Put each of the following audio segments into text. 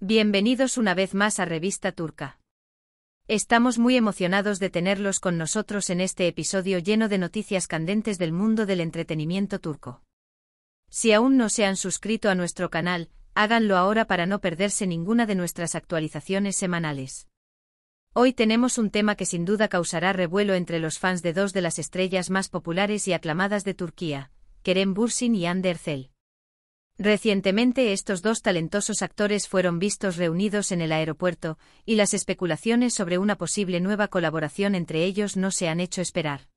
Bienvenidos una vez más a Revista Turca. Estamos muy emocionados de tenerlos con nosotros en este episodio lleno de noticias candentes del mundo del entretenimiento turco. Si aún no se han suscrito a nuestro canal, háganlo ahora para no perderse ninguna de nuestras actualizaciones semanales. Hoy tenemos un tema que sin duda causará revuelo entre los fans de dos de las estrellas más populares y aclamadas de Turquía, Kerem Bursin y Anderzel. Recientemente estos dos talentosos actores fueron vistos reunidos en el aeropuerto, y las especulaciones sobre una posible nueva colaboración entre ellos no se han hecho esperar.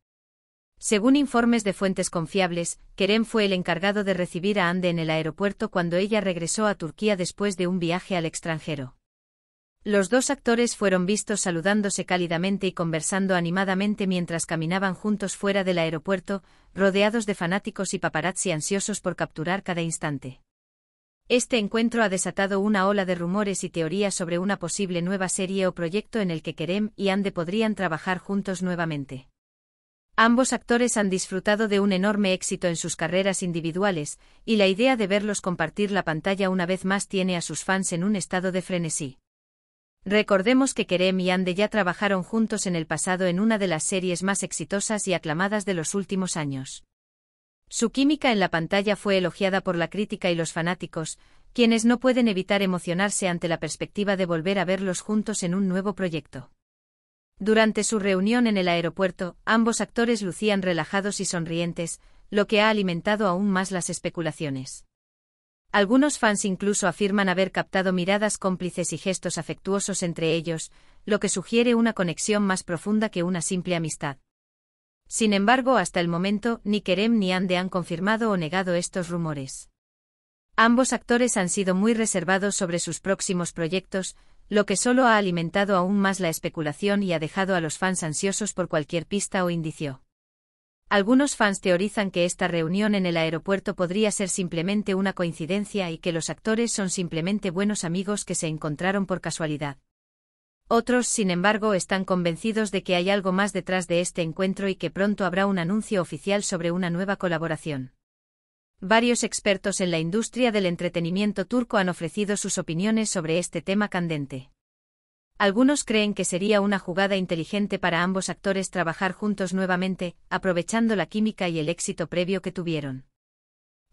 Según informes de fuentes confiables, Kerem fue el encargado de recibir a Ande en el aeropuerto cuando ella regresó a Turquía después de un viaje al extranjero. Los dos actores fueron vistos saludándose cálidamente y conversando animadamente mientras caminaban juntos fuera del aeropuerto, rodeados de fanáticos y paparazzi ansiosos por capturar cada instante. Este encuentro ha desatado una ola de rumores y teorías sobre una posible nueva serie o proyecto en el que Kerem y Ande podrían trabajar juntos nuevamente. Ambos actores han disfrutado de un enorme éxito en sus carreras individuales, y la idea de verlos compartir la pantalla una vez más tiene a sus fans en un estado de frenesí. Recordemos que Kerem y Ande ya trabajaron juntos en el pasado en una de las series más exitosas y aclamadas de los últimos años. Su química en la pantalla fue elogiada por la crítica y los fanáticos, quienes no pueden evitar emocionarse ante la perspectiva de volver a verlos juntos en un nuevo proyecto. Durante su reunión en el aeropuerto, ambos actores lucían relajados y sonrientes, lo que ha alimentado aún más las especulaciones. Algunos fans incluso afirman haber captado miradas cómplices y gestos afectuosos entre ellos, lo que sugiere una conexión más profunda que una simple amistad. Sin embargo, hasta el momento, ni Kerem ni Ande han confirmado o negado estos rumores. Ambos actores han sido muy reservados sobre sus próximos proyectos, lo que solo ha alimentado aún más la especulación y ha dejado a los fans ansiosos por cualquier pista o indicio. Algunos fans teorizan que esta reunión en el aeropuerto podría ser simplemente una coincidencia y que los actores son simplemente buenos amigos que se encontraron por casualidad. Otros, sin embargo, están convencidos de que hay algo más detrás de este encuentro y que pronto habrá un anuncio oficial sobre una nueva colaboración. Varios expertos en la industria del entretenimiento turco han ofrecido sus opiniones sobre este tema candente. Algunos creen que sería una jugada inteligente para ambos actores trabajar juntos nuevamente, aprovechando la química y el éxito previo que tuvieron.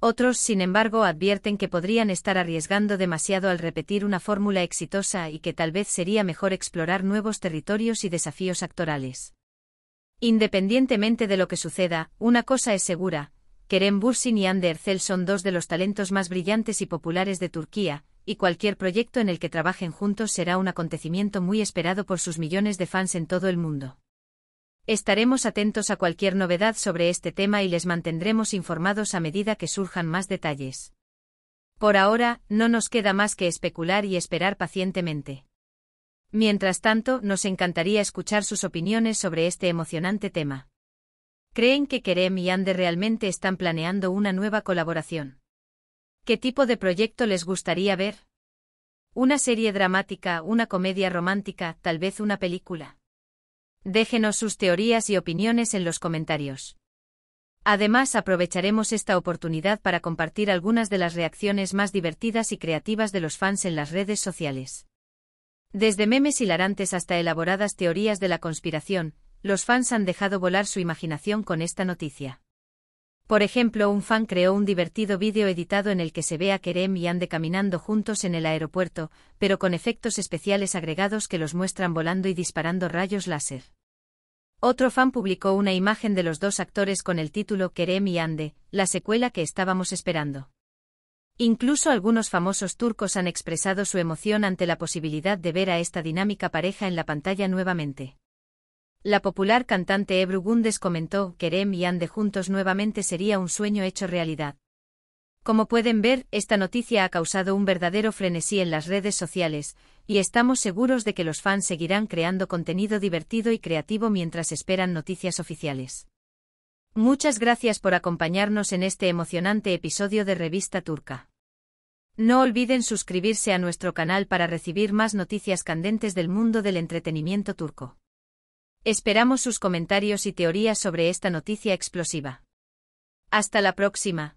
Otros, sin embargo, advierten que podrían estar arriesgando demasiado al repetir una fórmula exitosa y que tal vez sería mejor explorar nuevos territorios y desafíos actorales. Independientemente de lo que suceda, una cosa es segura, Kerem Bursin y Ander Erçel son dos de los talentos más brillantes y populares de Turquía, y cualquier proyecto en el que trabajen juntos será un acontecimiento muy esperado por sus millones de fans en todo el mundo. Estaremos atentos a cualquier novedad sobre este tema y les mantendremos informados a medida que surjan más detalles. Por ahora, no nos queda más que especular y esperar pacientemente. Mientras tanto, nos encantaría escuchar sus opiniones sobre este emocionante tema. ¿Creen que Kerem y Ande realmente están planeando una nueva colaboración? ¿Qué tipo de proyecto les gustaría ver? Una serie dramática, una comedia romántica, tal vez una película. Déjenos sus teorías y opiniones en los comentarios. Además, aprovecharemos esta oportunidad para compartir algunas de las reacciones más divertidas y creativas de los fans en las redes sociales. Desde memes hilarantes hasta elaboradas teorías de la conspiración, los fans han dejado volar su imaginación con esta noticia. Por ejemplo, un fan creó un divertido vídeo editado en el que se ve a Kerem y Ande caminando juntos en el aeropuerto, pero con efectos especiales agregados que los muestran volando y disparando rayos láser. Otro fan publicó una imagen de los dos actores con el título Kerem y Ande, la secuela que estábamos esperando. Incluso algunos famosos turcos han expresado su emoción ante la posibilidad de ver a esta dinámica pareja en la pantalla nuevamente. La popular cantante Ebru Gundes comentó que Rem y Ande juntos nuevamente sería un sueño hecho realidad. Como pueden ver, esta noticia ha causado un verdadero frenesí en las redes sociales, y estamos seguros de que los fans seguirán creando contenido divertido y creativo mientras esperan noticias oficiales. Muchas gracias por acompañarnos en este emocionante episodio de Revista Turca. No olviden suscribirse a nuestro canal para recibir más noticias candentes del mundo del entretenimiento turco. Esperamos sus comentarios y teorías sobre esta noticia explosiva. Hasta la próxima.